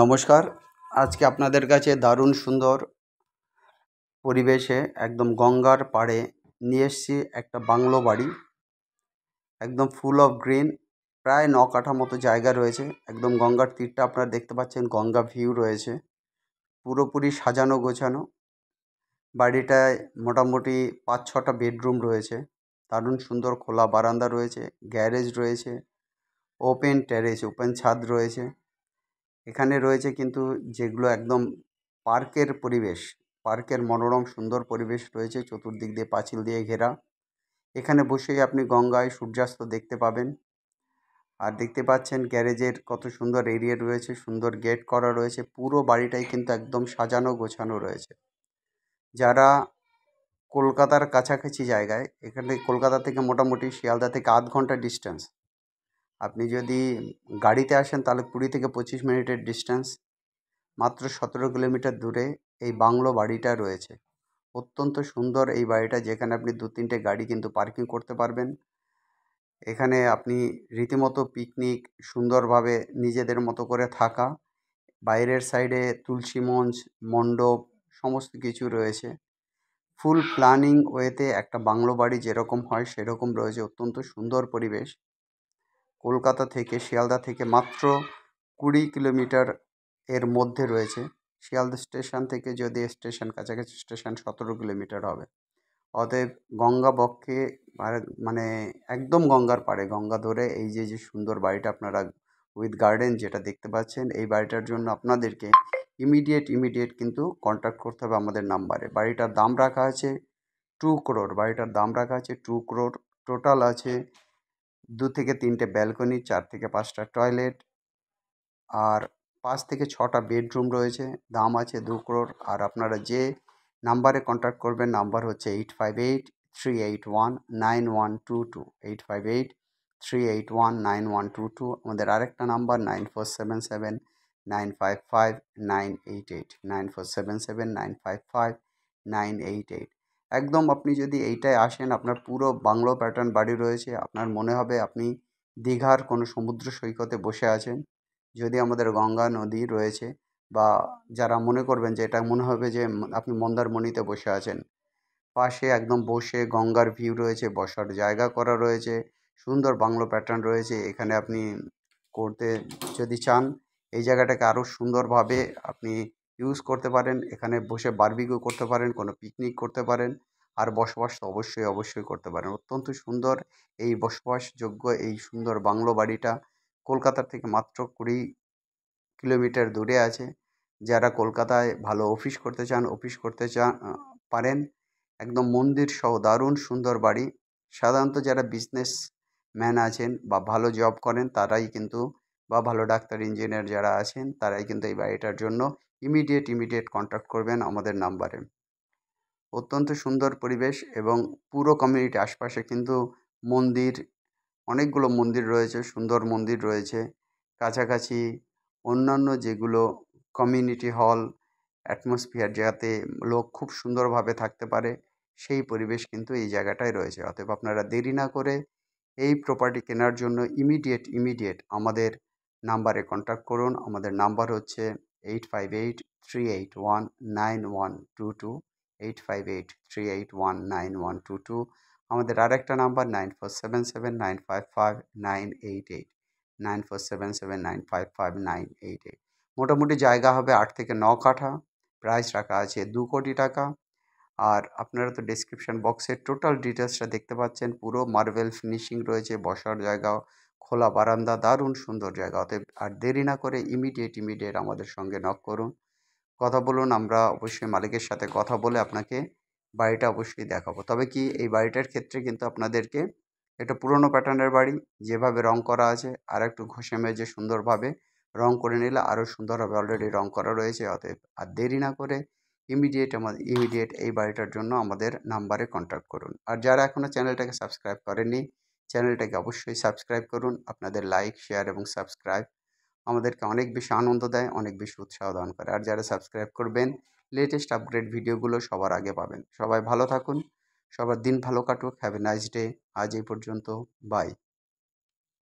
নমস্কার আজকে আপনাদের কাছে দারুণ সুন্দর পরিবেশে একদম গঙ্গার পাড়ে নিয়ে এসছি একটা বাংলো বাড়ি একদম ফুল অফ গ্রিন প্রায় ন কাঠা মতো জায়গা রয়েছে একদম গঙ্গার তীরটা আপনারা দেখতে পাচ্ছেন গঙ্গা ভিউ রয়েছে পুরোপুরি সাজানো গোছানো বাড়িটায় মোটামুটি পাঁচ ছটা বেডরুম রয়েছে দারুণ সুন্দর খোলা বারান্দা রয়েছে গ্যারেজ রয়েছে ওপেন টেরেস ওপেন ছাদ রয়েছে এখানে রয়েছে কিন্তু যেগুলো একদম পার্কের পরিবেশ পার্কের মনোরম সুন্দর পরিবেশ রয়েছে চতুর্দিক দিয়ে পাঁচিল দিয়ে ঘেরা এখানে বসেই আপনি গঙ্গায় সূর্যাস্ত দেখতে পাবেন আর দেখতে পাচ্ছেন গ্যারেজের কত সুন্দর এরিয়া রয়েছে সুন্দর গেট করা রয়েছে পুরো বাড়িটাই কিন্তু একদম সাজানো গোছানো রয়েছে যারা কলকাতার কাছাকাছি জায়গায় এখানে কলকাতা থেকে মোটামুটি শিয়ালদা থেকে আধ ঘন্টা ডিস্টেন্স আপনি যদি গাড়িতে আসেন তাহলে কুড়ি থেকে পঁচিশ মিনিটের ডিস্টেন্স মাত্র সতেরো কিলোমিটার দূরে এই বাংলো বাড়িটা রয়েছে অত্যন্ত সুন্দর এই বাড়িটা যেখানে আপনি দু তিনটে গাড়ি কিন্তু পার্কিং করতে পারবেন এখানে আপনি রীতিমতো পিকনিক সুন্দরভাবে নিজেদের মতো করে থাকা বাইরের সাইডে তুলসী মঞ্চ মণ্ডপ সমস্ত কিছু রয়েছে ফুল প্ল্যানিং ওয়েতে একটা বাংলো বাড়ি যেরকম হয় সেরকম রয়েছে অত্যন্ত সুন্দর পরিবেশ কলকাতা থেকে শিয়ালদা থেকে মাত্র কুড়ি কিলোমিটার এর মধ্যে রয়েছে শিয়ালদা স্টেশন থেকে যদি স্টেশন কাছাকাছি স্টেশন সতেরো কিলোমিটার হবে অতএব গঙ্গা বক্ষে মানে, মানে একদম গঙ্গার পাড়ে গঙ্গা ধরে এই যে যে সুন্দর বাড়িটা আপনারা উইথ গার্ডেন যেটা দেখতে পাচ্ছেন এই বাড়িটার জন্য আপনাদেরকে ইমিডিয়েট ইমিডিয়েট কিন্তু কন্ট্যাক্ট করতে হবে আমাদের নাম্বারে বাড়িটার দাম রাখা আছে টু ক্রোর বাড়িটার দাম রাখা আছে টু ক্রোর টোটাল আছে দু থেকে তিনটে ব্যালকনি চার থেকে পাঁচটা টয়লেট আর পাঁচ থেকে ছটা বেডরুম রয়েছে দাম আছে দু করোড় আর আপনারা যে নাম্বারে কন্ট্যাক্ট করবেন নাম্বার হচ্ছে eight five eight three eight one nine one two two eight five eight three eight one nine one two two আমাদের আরেকটা number nine four seven seven nine five five nine eight eight nine four seven seven nine five five nine eight eight একদম আপনি যদি এইটায় আসেন আপনার পুরো bungalow pattern বাড়ি রয়েছে আপনার মনে হবে আপনি দীঘার কোনো সমুদ্র সৈকতে বসে আছেন যদি আমাদের গঙ্গা নদী রয়েছে বা যারা মনে করবেন যে এটা মনে হবে যে আপনি মন্দারমণিতে বসে আছেন পাশে একদম বসে গঙ্গার ভিউ রয়েছে বসার জায়গা করা রয়েছে সুন্দর বাংলো প্যাটার্ন রয়েছে এখানে আপনি করতে যদি চান এই জায়গাটাকে আরও সুন্দরভাবে আপনি ইউজ করতে পারেন এখানে বসে বারবিকিউ করতে পারেন কোনো পিকনিক করতে পারেন আর বসবাস তো অবশ্যই অবশ্যই করতে পারেন অত্যন্ত সুন্দর এই বসবাসযোগ্য এই সুন্দর বাংলো বাড়িটা কলকাতার থেকে মাত্র কুড়ি কিলোমিটার দূরে আছে যারা কলকাতায় ভালো অফিস করতে চান অফিস করতে চান পারেন একদম মন্দির সহ দারুণ সুন্দর বাড়ি সাধারণত যারা বিজনেস ম্যান আছেন বা ভালো জব করেন তারাই কিন্তু বা ভালো ডাক্তার ইঞ্জিনিয়ার যারা আছেন তারাই কিন্তু এই বাড়িটার জন্য ইমিডিয়েট ইমিডিয়েট কন্ট্যাক্ট করবেন আমাদের নাম্বারে অত্যন্ত সুন্দর পরিবেশ এবং পুরো কমিউনিটি আশপাশে কিন্তু মন্দির অনেকগুলো মন্দির রয়েছে সুন্দর মন্দির রয়েছে কাছাকাছি অন্যান্য যেগুলো কমিউনিটি হল অ্যাটমসফিয়ার যাতে লোক খুব সুন্দরভাবে থাকতে পারে সেই পরিবেশ কিন্তু এই জায়গাটায় রয়েছে অতএব আপনারা দেরি না করে এই প্রপার্টি কেনার জন্য ইমিডিয়েট ইমিডিয়েট আমাদের নাম্বারে কন্ট্যাক্ট করুন আমাদের নাম্বার হচ্ছে eight five eight three eight one nine one two two eight five eight three eight one nine one two two আমাদের আরেকটা number nine four seven seven nine five five nine eight eight nine four seven seven nine five five nine eight eight মোটামুটি জায়গা হবে আট থেকে ন কাঠা price রাখা আছে দু কোটি টাকা আর আপনারা তো ডিসক্রিপশান বক্সের টোটাল ডিটেলসটা দেখতে পাচ্ছেন পুরো মার্বেল ফিনিশিং রয়েছে বসার জায়গাও খোলা বারান্দা দারুণ সুন্দর জায়গা অতএব আর দেরি না করে ইমিডিয়েট ইমিডিয়েট আমাদের সঙ্গে নক করুন কথা বলুন আমরা অবশ্যই মালিকের সাথে কথা বলে আপনাকে বাড়িটা অবশ্যই দেখাবো তবে কি এই বাড়িটার ক্ষেত্রে কিন্তু আপনাদেরকে এটা পুরনো প্যাটার্নের বাড়ি যেভাবে রং করা আছে আর একটু ঘষে মেজে সুন্দরভাবে রং করে নিলে আরও সুন্দর হবে অলরেডি রং করা রয়েছে অতএব আর দেরি না করে ইমিডিয়েট আমাদের ইমিডিয়েট এই বাড়িটার জন্য আমাদের নাম্বারে কন্ট্যাক্ট করুন আর যারা এখনও চ্যানেলটাকে সাবস্ক্রাইব করেনি চ্যানেলটাকে অবশ্যই সাবস্ক্রাইব করুন আপনাদের লাইক শেয়ার এবং সাবস্ক্রাইব আমাদেরকে অনেক বেশি আনন্দ দেয় অনেক বেশি উৎসাহ দান করে আর যারা সাবস্ক্রাইব করবেন লেটেস্ট আপগ্রেড ভিডিওগুলো সবার আগে পাবেন সবাই ভালো থাকুন সবার দিন ভালো কাটুক হ্যাভ এ নাইস ডে আজ এই পর্যন্ত বাই